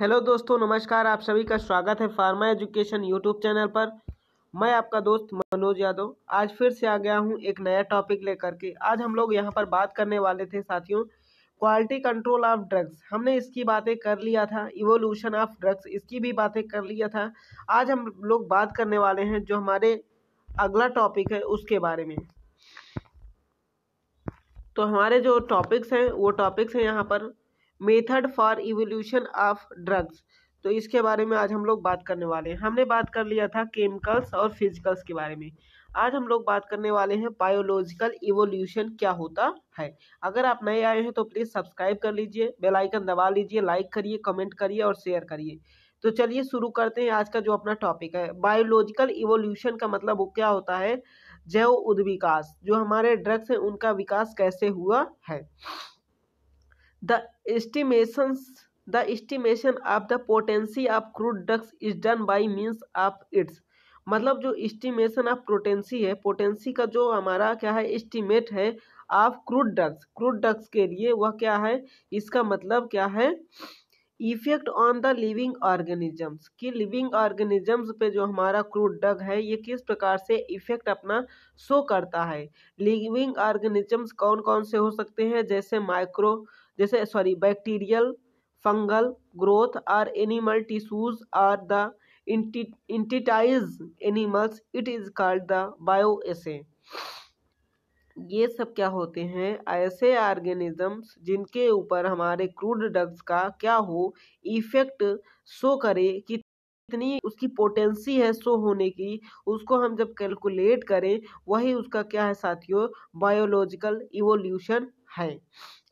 hello दोस्तों नमस्कार आप सभी का स्वागत है फार्मा एजुकेशन यूट्यूब चैनल पर मैं आपका दोस्त मनोज यादव आज फिर से आ गया हूं एक नया टॉपिक लेकर के आज हम लोग यहां पर बात करने वाले थे साथियों क्वालिटी कंट्रोल ऑफ ड्रग्स हमने इसकी बातें कर लिया था इवोल्यूशन ऑफ ड्रग्स इसकी भी बातें कर लिया था आज हम लोग बात करने वाले हैं जो हमारे अगला टॉपिक है उसके बारे में तो हमारे जो टॉपिक्स हैं वो टॉपिक्स हैं यहाँ पर method for evolution of drugs तो इसके बारे में आज हम लोग बात करने वाले हैं हमने बात कर लिया था केमिकल्स और फिजिकल्स के बारे में आज हम लोग बात करने वाले हैं बायोलॉजिकल इवोल्यूशन क्या होता है अगर आप नए आए हैं तो प्लीज़ सब्सक्राइब कर लीजिए बेल आइकन दबा लीजिए लाइक करिए कमेंट करिए और शेयर करिए तो चलिए शुरू करते हैं आज का जो अपना टॉपिक है बायोलॉजिकल इवोल्यूशन का मतलब वो क्या होता है जैव उद्विकास जो हमारे ड्रग्स हैं उनका विकास कैसे हुआ है the estimation the estimation of the potency of crude drugs is done by means of its मतलब जो estimation ऑफ पोटेंसी है पोटेंसी का जो हमारा क्या है estimate है of crude drugs crude drugs के लिए वह क्या है इसका मतलब क्या है effect on the living organisms कि लिविंग ऑर्गेनिजम्स पे जो हमारा क्रूड ड्रग है ये किस प्रकार से इफेक्ट अपना शो करता है लिविंग ऑर्गेनिजम्स कौन कौन से हो सकते हैं जैसे माइक्रो जैसे सॉरी बैक्टीरियल फंगल ग्रोथ और animal tissues are the entities animals it is called the bioassay ये सब क्या होते हैं ऐसे ऑर्गेनिजम्स जिनके ऊपर हमारे क्रूड ड्रग्स का क्या हो इफेक्ट शो करे कि कितनी उसकी पोटेंसी है शो होने की उसको हम जब कैलकुलेट करें वही उसका क्या है साथियों बायोलॉजिकल इवोल्यूशन है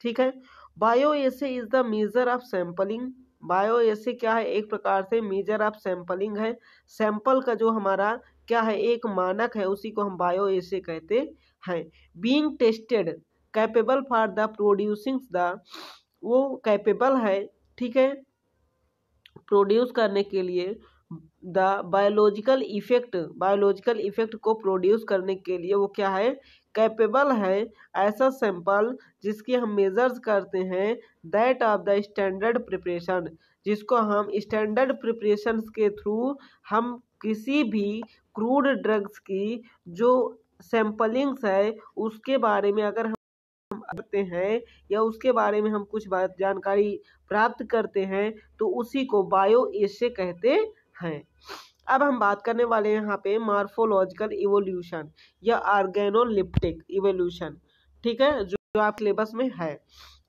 ठीक है bioassay is the measure of sampling bioassay क्या है एक प्रकार से मेजर ऑफ सैंपलिंग है सैंपल का जो हमारा क्या है एक मानक है उसी को हम बायो एसे कहते हैं being tested capable for the producing the वो कैपेबल है ठीक है प्रोड्यूस करने के लिए the biological effect biological effect को प्रोड्यूस करने के लिए वो क्या है कैपेबल है ऐसा सैंपल जिसकी हम मेजर्स करते हैं that of the standard preparation जिसको हम स्टैंडर्ड प्रिपरेशन के थ्रू हम किसी भी क्रूड ड्रग्स की जो सैंपलिंग्स है उसके बारे में अगर हम करते हैं या उसके बारे में हम कुछ जानकारी प्राप्त करते हैं तो उसी को बायो एसे कहते हैं अब हम बात करने वाले हैं यहाँ पे मार्फोलॉजिकल इवोल्यूशन या आर्गेनोलिप्टिक इवोल्यूशन ठीक है जो, जो आप सिलेबस में है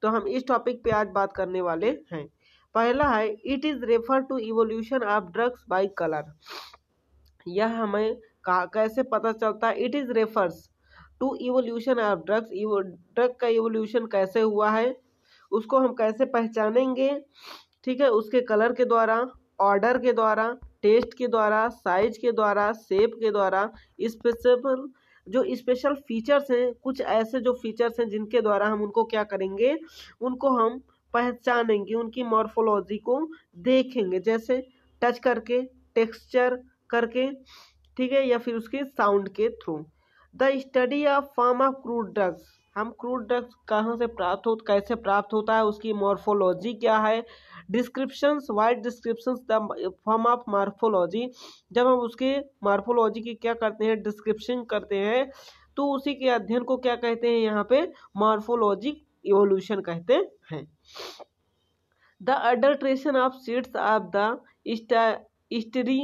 तो हम इस टॉपिक पे आज बात करने वाले हैं पहला है it is refer to evolution of drugs by colour यह हमें कहा कैसे पता चलता है it is refers to evolution of drugs drug का इवोल्यूशन कैसे हुआ है उसको हम कैसे पहचानेंगे ठीक है उसके कलर के द्वारा ऑर्डर के द्वारा टेस्ट के द्वारा साइज के द्वारा सेप के द्वारा स्पेसिफल जो स्पेशल फीचर्स हैं कुछ ऐसे जो फीचर्स हैं जिनके द्वारा हम उनको क्या करेंगे उनको हम पहचानेंगे उनकी मॉर्फोलॉजी को देखेंगे जैसे टच करके टेक्सचर करके ठीक है या फिर उसके साउंड के through the study of of crude drugs हम क्रूड ड्रग्स कहाँ से प्राप्त हो कैसे प्राप्त होता है उसकी मॉर्फोलॉजी क्या है descriptions wide descriptions the form of morphology जब हम उसके मार्फोलॉजी की क्या करते हैं डिस्क्रिप्शन करते हैं तो उसी के अध्ययन को क्या कहते हैं यहाँ पे मार्फोलॉजिक इवोल्यूशन कहते हैं the adulteration of seeds of the स्टरी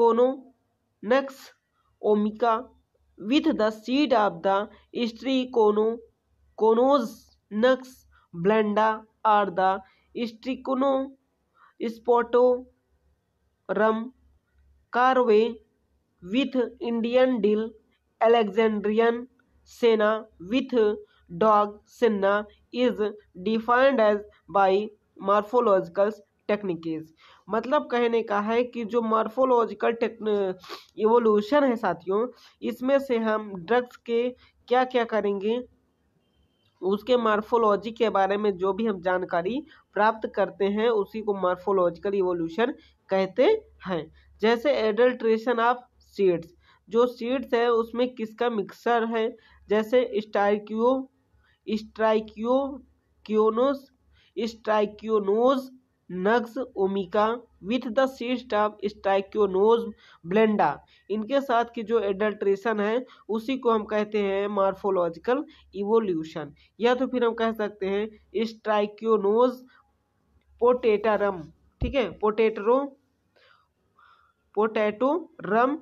कोनोनक्स ओमिका with the seed of the Strychnococcus blanda or the Strychnosporotum carvae with Indian dill, Alexandrian senna with dog senna is defined as by morphological techniques मतलब कहने का है कि जो morphological evolution है साथियों इसमें से हम ड्रग्स के क्या क्या करेंगे उसके मार्फोलॉजी के बारे में जो भी हम जानकारी प्राप्त करते हैं उसी को मार्फोलॉजिकल इवोल्यूशन कहते हैं जैसे एडल्ट्रेशन ऑफ सीड्स जो सीड्स है उसमें किसका मिक्सर है जैसे स्ट्राइक्यो स्ट्राइक्यो क्योनोस स्ट्राइक्योनोज नग्स ओमिका विथ द सीस्ट ऑफ स्टाइक्योनोज ब्लेंडा इनके साथ की जो एडल्ट्रेशन है उसी को हम कहते हैं मार्फोलॉजिकल इवोल्यूशन या तो फिर हम कह सकते हैं स्ट्राइक्योनोज पोटेटारम ठीक है पोटेटरो पोटैटो रम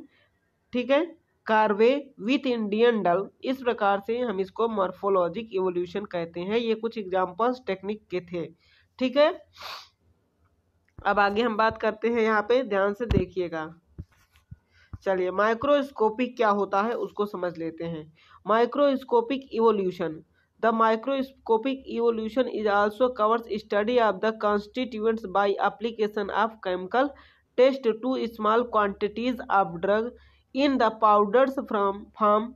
ठीक है कार्वे विथ इंडियन डल इस प्रकार से हम इसको मॉर्फोलॉजिक इवोल्यूशन कहते हैं ये कुछ एग्जाम्पल्स टेक्निक के थे ठीक है अब आगे हम बात करते हैं यहाँ पे ध्यान से देखिएगा चलिए माइक्रोस्कोपिक क्या होता है उसको समझ लेते हैं microscopic evolution the microscopic evolution is also covers study of the constituents by application of chemical test to small quantities of drug in the powders from form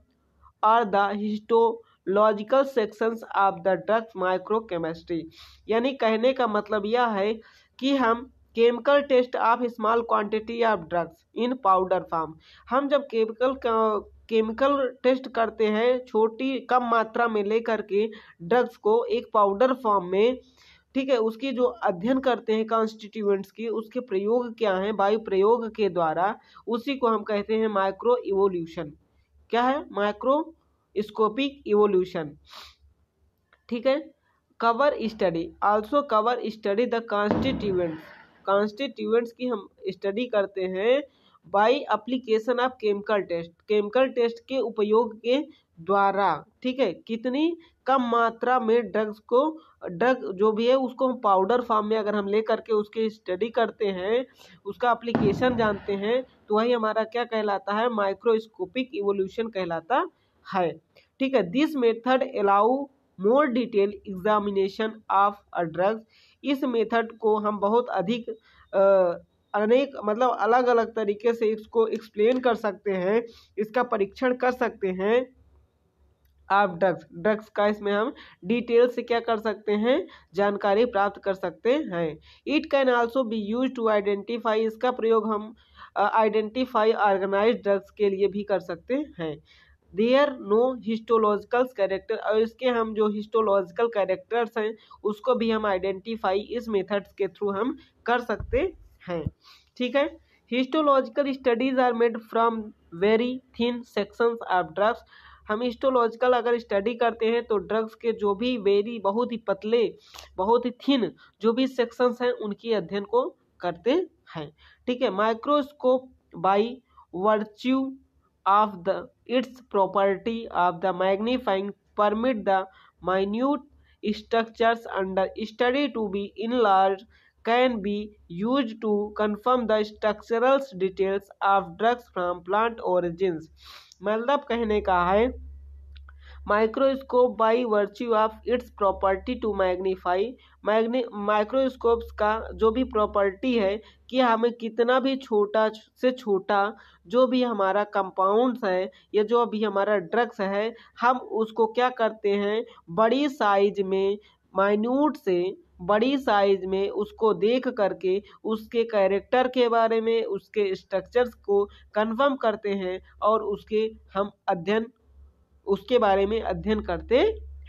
or the histological sections of the drugs microchemistry यानी कहने का मतलब यह है कि हम chemical test of small quantity of drugs in powder form हम जब केमिकल केमिकल टेस्ट करते हैं छोटी कम मात्रा में लेकर के ड्रग्स को एक पाउडर फॉर्म में ठीक है उसकी जो अध्ययन करते हैं कॉन्स्टिट्यूएंट्स की उसके प्रयोग क्या हैं वायु प्रयोग के द्वारा उसी को हम कहते हैं माइक्रो इवोल्यूशन क्या है माइक्रोस्कोपिक इवोल्यूशन ठीक है cover study also cover study the constituents constituents की हम स्टडी करते हैं by application of chemical test chemical test के उपयोग के द्वारा ठीक है कितनी कम मात्रा में ड्रग्स को ड्रग जो भी है उसको हम पाउडर फॉर्म में अगर हम ले करके उसकी स्टडी करते हैं उसका अप्लीकेशन जानते हैं तो वही हमारा क्या कहलाता है माइक्रोस्कोपिक इवोल्यूशन कहलाता है ठीक है this method allow more detail examination of a drugs इस मेथड को हम बहुत अधिक अनेक मतलब अलग अलग तरीके से इसको एक्सप्लेन कर सकते हैं इसका परीक्षण कर सकते हैं आप ड्रग्स ड्रग्स का इसमें हम डिटेल से क्या कर सकते हैं जानकारी प्राप्त कर सकते हैं it can also be use to identify इसका प्रयोग हम आइडेंटिफाई ऑर्गेनाइज ड्रग्स के लिए भी कर सकते हैं देयर नो हिस्टोलॉजिकल कैरेक्टर और इसके हम जो हिस्टोलॉजिकल कैरेक्टर्स हैं उसको भी हम आइडेंटिफाई इस मेथड्स के थ्रू हम कर सकते हैं ठीक है histological studies are made from very thin sections of drugs हम हिस्टोलॉजिकल अगर स्टडी करते हैं तो ड्रग्स के जो भी वेरी बहुत ही पतले बहुत ही थिन जो भी सेक्शंस हैं उनकी अध्ययन को करते हैं ठीक है microscope by virtue of the its property of the magnifying permit the minute structures under study to be enlarged can be used to confirm the structural details of drugs from plant origins मतलब कहने का है microscope by virtue of its property to magnify magni microscopes का जो भी property है कि हमें कितना भी छोटा से छोटा जो भी हमारा कंपाउंड्स है या जो भी हमारा ड्रग्स है हम उसको क्या करते हैं बड़ी साइज में माइन्यूट से बड़ी साइज में उसको देख करके उसके कैरेक्टर के बारे में उसके स्ट्रक्चर्स को कंफर्म करते हैं और उसके हम अध्ययन उसके बारे में अध्ययन करते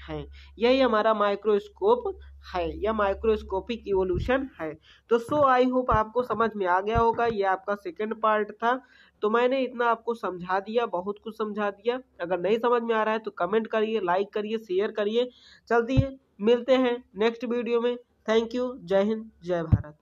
हैं यही हमारा माइक्रोस्कोप है या माइक्रोस्कोपिक इवोल्यूशन है तो सो आई होप आपको समझ में आ गया होगा ये आपका सेकंड पार्ट था तो मैंने इतना आपको समझा दिया बहुत कुछ समझा दिया अगर नहीं समझ में आ रहा है तो कमेंट करिए लाइक करिए शेयर करिए चलती है मिलते हैं नेक्स्ट वीडियो में थैंक यू जय हिंद जय भारत